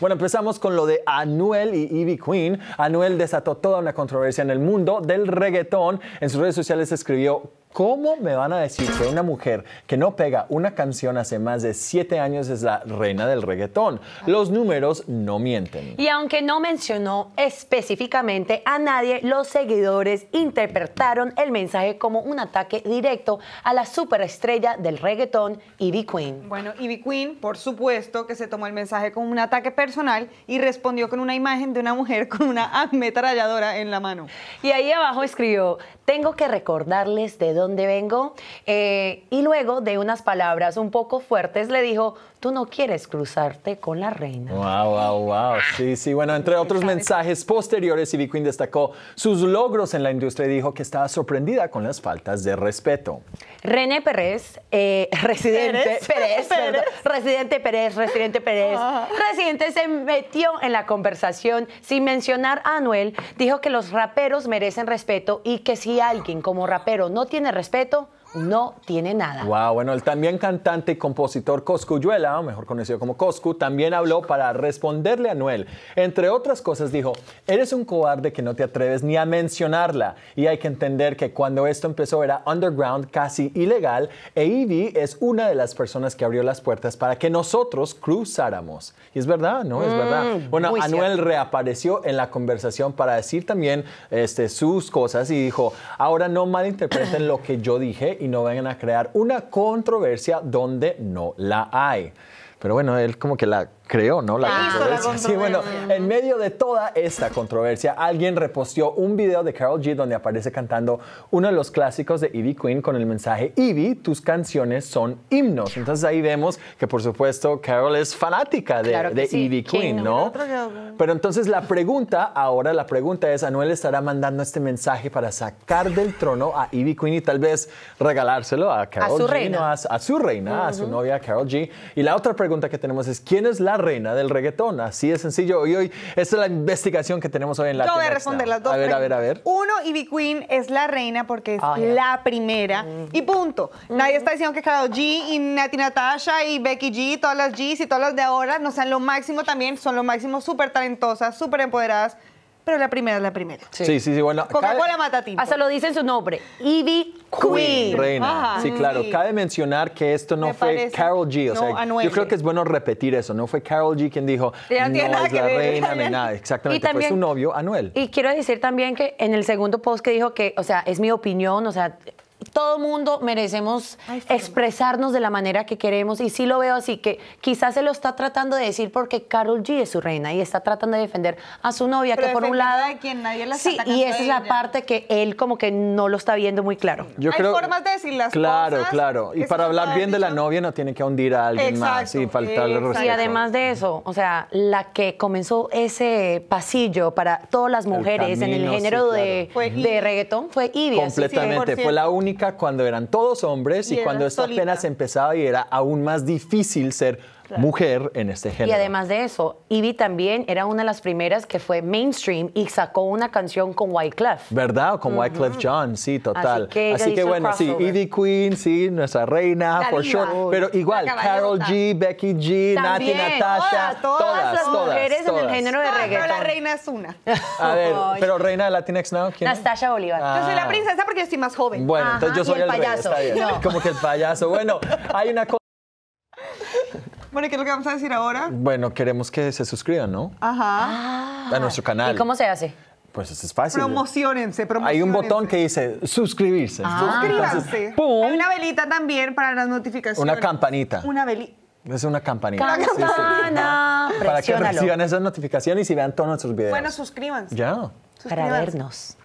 Bueno, empezamos con lo de Anuel y Ivy Queen. Anuel desató toda una controversia en el mundo del reggaetón. En sus redes sociales escribió ¿Cómo me van a decir que una mujer que no pega una canción hace más de siete años es la reina del reggaetón? Los números no mienten. Y aunque no mencionó específicamente a nadie, los seguidores interpretaron el mensaje como un ataque directo a la superestrella del reggaetón, Ivy Queen. Bueno, Ivy Queen, por supuesto, que se tomó el mensaje como un ataque personal y respondió con una imagen de una mujer con una ametralladora en la mano. Y ahí abajo escribió, tengo que recordarles de dónde vengo. Eh, y luego de unas palabras un poco fuertes le dijo, tú no quieres cruzarte con la reina. Wow, wow, wow. Sí, sí. Bueno, entre otros mensajes posteriores, Ivy Queen destacó sus logros en la industria y dijo que estaba sorprendida con las faltas de respeto. René Pérez, eh, residente Pérez, residente Pérez, residente ah. Pérez, residente se metió en la conversación sin mencionar a Anuel, dijo que los raperos merecen respeto y que si alguien como rapero no tiene respeto, no tiene nada. Wow, bueno, el también cantante y compositor Coscu Yuela, mejor conocido como Coscu, también habló para responderle a Anuel. Entre otras cosas dijo, eres un cobarde que no te atreves ni a mencionarla. Y hay que entender que cuando esto empezó era underground, casi ilegal, e Ivy es una de las personas que abrió las puertas para que nosotros cruzáramos. Y es verdad, ¿no? Es mm, verdad. Bueno, Anuel reapareció en la conversación para decir también este, sus cosas y dijo, ahora no malinterpreten lo que yo dije y no vengan a crear una controversia donde no la hay. Pero bueno, él como que la creo, ¿no? La, ah, controversia. Sí, bueno, en medio de toda esta controversia, alguien reposteó un video de Carol G donde aparece cantando uno de los clásicos de Ivy Queen con el mensaje Ivy, tus canciones son himnos. Entonces ahí vemos que por supuesto Carol es fanática de, de Ivy Queen, ¿no? Pero entonces la pregunta, ahora la pregunta es, ¿Anuel estará mandando este mensaje para sacar del trono a Ivy Queen y tal vez regalárselo a Carol a su reina. a, su reina, a su novia Carol G? Y la otra pregunta que tenemos es, ¿quién es la reina del reggaetón. Así de sencillo. Y hoy, esta es la investigación que tenemos hoy en la Yo voy a responder las dos. A ver, a ver, a ver. Uno, Ivy Queen es la reina porque es la primera. Mm. Y punto. Nadie mm. está diciendo que cada G y Nati Natasha y Becky G, todas las Gs y todas las de ahora, no sean lo máximo también. Son lo máximo, súper talentosas, súper empoderadas pero la primera es la primera. Sí, sí, sí, bueno. Coca-Cola cada... ti. Hasta lo en su nombre. Ivy Queen. Reina. Ah, sí, claro. Cabe mencionar que esto no fue Carol G. O sea, yo creo que es bueno repetir eso. No fue Carol G quien dijo, no, es la reina ni nada. Exactamente. fue su novio, Anuel. Y quiero decir también que en el segundo post que dijo que, o sea, es mi opinión, o sea, todo mundo merecemos expresarnos de la manera que queremos y sí lo veo así, que quizás se lo está tratando de decir porque Carol G es su reina y está tratando de defender a su novia, que por un lado... De quien nadie la sí, y esa es la parte que él como que no lo está viendo muy claro. Hay formas de decir las claro, cosas. Claro, claro. Y para hablar bien de la novia no tiene que hundir a alguien más y faltarle Y además de eso, o sea, la que comenzó ese pasillo para todas las mujeres en el género de, reggaetón fue Ivy. Completamente, fue la única cuando eran todos hombres y, cuando esto apenas empezaba y era aún más difícil ser mujer en este género. Y además de eso, Ivy también era una de las primeras que fue mainstream y sacó una canción con Wyclef. ¿Verdad? Con uh Wyclef John, sí, total. Así que, bueno, sí, Ivy Queen, sí, nuestra reina, por sure. Pero igual, Carol G, Becky G, Nati, Natasha, todas, todas, todas, las mujeres en el género de reggaeton. Ah, pero la reina es una. A ver, pero reina de Latinx now, ¿quién? Natasha Bolívar. entonces ah. Yo soy la princesa porque yo más joven. Bueno, entonces yo soy el, payaso. Como que el payaso. Bueno, hay una Bueno, qué es lo que vamos a decir ahora? Bueno, queremos que se suscriban, ¿no? Ajá. A nuestro ah, canal. ¿Y cómo se hace? Pues es fácil. Promocionense, promocionense. Hay un botón que dice suscribirse. Ah. Suscríbanse. ¡pum! Hay una velita también para las notificaciones. Una campanita. Una velita. Es una campanita. Para que reciban esas notificaciones y vean todos nuestros videos. Bueno, suscríbanse. Ya. Para vernos.